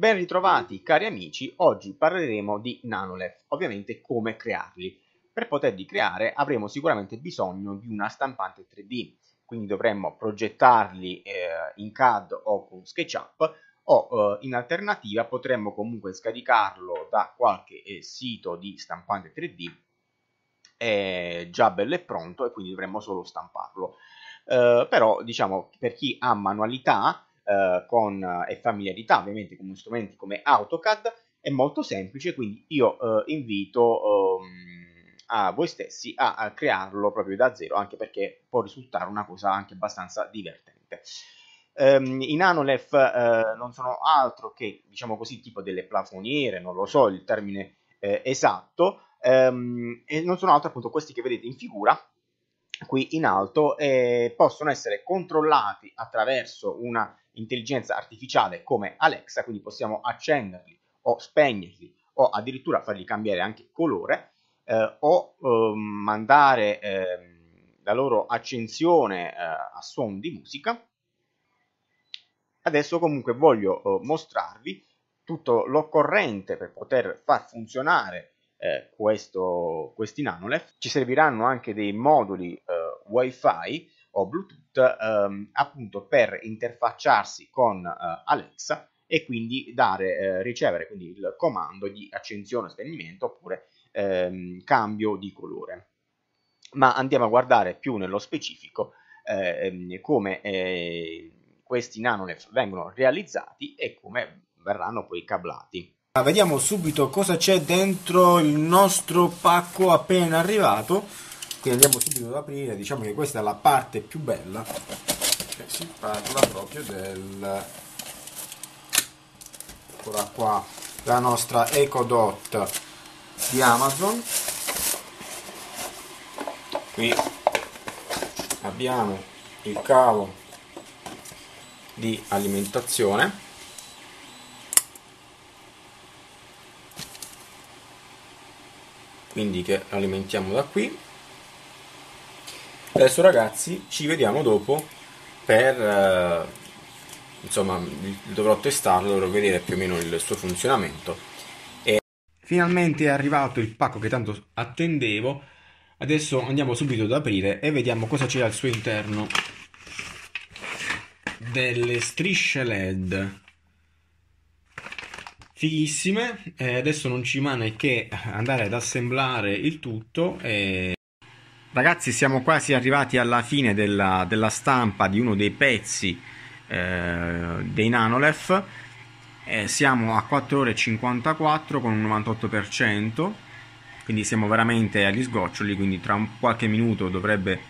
Ben ritrovati cari amici, oggi parleremo di nanolef, ovviamente come crearli. Per poterli creare avremo sicuramente bisogno di una stampante 3D, quindi dovremmo progettarli eh, in CAD o con SketchUp o eh, in alternativa potremmo comunque scaricarlo da qualche eh, sito di stampante 3D è già bello e pronto e quindi dovremmo solo stamparlo. Eh, però diciamo per chi ha manualità eh, con, eh, e familiarità ovviamente con strumenti come AutoCAD è molto semplice, quindi io eh, invito eh, a voi stessi a, a, crearlo proprio da zero, anche perché può risultare una cosa anche abbastanza divertente. Um, I Nanolef eh, non sono altro che, diciamo così, tipo delle plafoniere, non lo so il termine eh, esatto, ehm, e non sono altro appunto questi che vedete in figura, qui in alto eh, possono essere controllati attraverso una intelligenza artificiale come Alexa, quindi possiamo accenderli o spegnerli o addirittura fargli cambiare anche colore eh, o eh, mandare eh, la loro accensione eh, a suon di musica. Adesso comunque voglio eh, mostrarvi tutto l'occorrente per poter far funzionare eh, questo, questi nanolef. Ci serviranno anche dei moduli eh, wifi o bluetooth ehm, appunto per interfacciarsi con eh, Alexa e quindi dare, eh, ricevere quindi il comando di accensione o spegnimento oppure ehm, cambio di colore. Ma andiamo a guardare più nello specifico eh, ehm, come eh, questi nanolef vengono realizzati e come verranno poi cablati. Vediamo subito cosa c'è dentro il nostro pacco appena arrivato. Quindi andiamo subito ad aprire, diciamo che questa è la parte più bella. Cioè, si parla proprio del... Eccola qua, la nostra Eco Dot di Amazon. Qui abbiamo il cavo di alimentazione quindi che alimentiamo da qui adesso ragazzi ci vediamo dopo per eh, insomma dovrò testarlo dovrò vedere più o meno il suo funzionamento e... finalmente è arrivato il pacco che tanto attendevo adesso andiamo subito ad aprire e vediamo cosa c'è al suo interno delle strisce led fighissime e eh, adesso non ci rimane che andare ad assemblare il tutto e... Ragazzi, siamo quasi arrivati alla fine della, della stampa di uno dei pezzi eh, dei Nanolef. Eh, siamo a 4 ore 54 con un 98%, quindi siamo veramente agli sgoccioli, quindi tra qualche minuto dovrebbe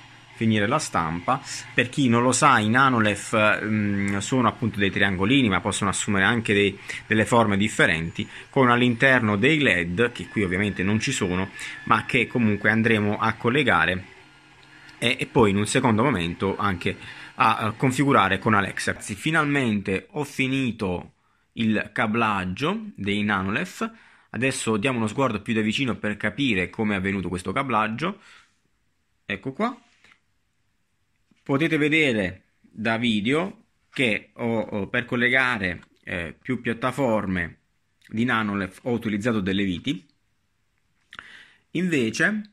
finire la stampa. Per chi non lo sa, i nanolef mm, sono appunto dei triangolini, ma possono assumere anche dei, delle forme differenti, con all'interno dei LED, che qui ovviamente non ci sono, ma che comunque andremo a collegare e, e poi in un secondo momento anche a configurare con Alexa. Finalmente ho finito il cablaggio dei nanolef. Adesso diamo uno sguardo più da vicino per capire come è avvenuto questo cablaggio. Ecco qua potete vedere da video che ho, ho, per collegare eh, più piattaforme di Nanolef ho utilizzato delle viti invece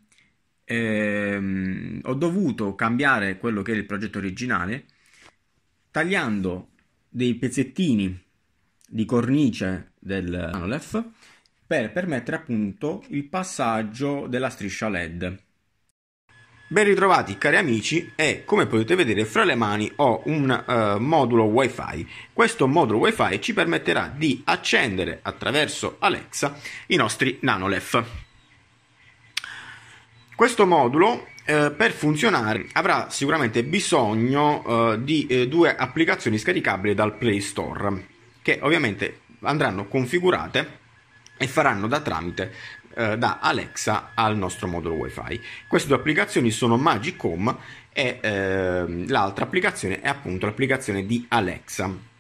ehm, ho dovuto cambiare quello che era il progetto originale tagliando dei pezzettini di cornice del Nanolef per permettere appunto il passaggio della striscia LED Ben ritrovati cari amici e come potete vedere fra le mani ho un uh, modulo wifi. Questo modulo wifi ci permetterà di accendere attraverso Alexa i nostri nanolef. Questo modulo eh, per funzionare avrà sicuramente bisogno eh, di eh, due applicazioni scaricabili dal Play Store che ovviamente andranno configurate e faranno da tramite eh, da Alexa al nostro modulo WiFi. Queste due applicazioni sono Magic Home e eh, l'altra applicazione è appunto l'applicazione di Alexa.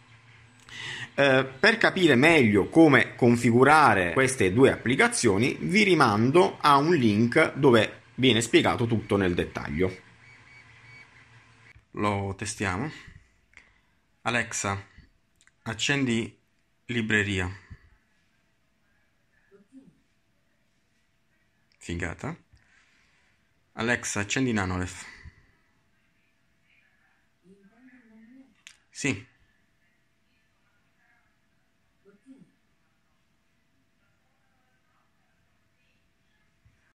Eh, per capire meglio come configurare queste due applicazioni vi rimando a un link dove viene spiegato tutto nel dettaglio. Lo testiamo. Alexa, accendi libreria. Figata. Alexa, accendi Nanolef. Sì.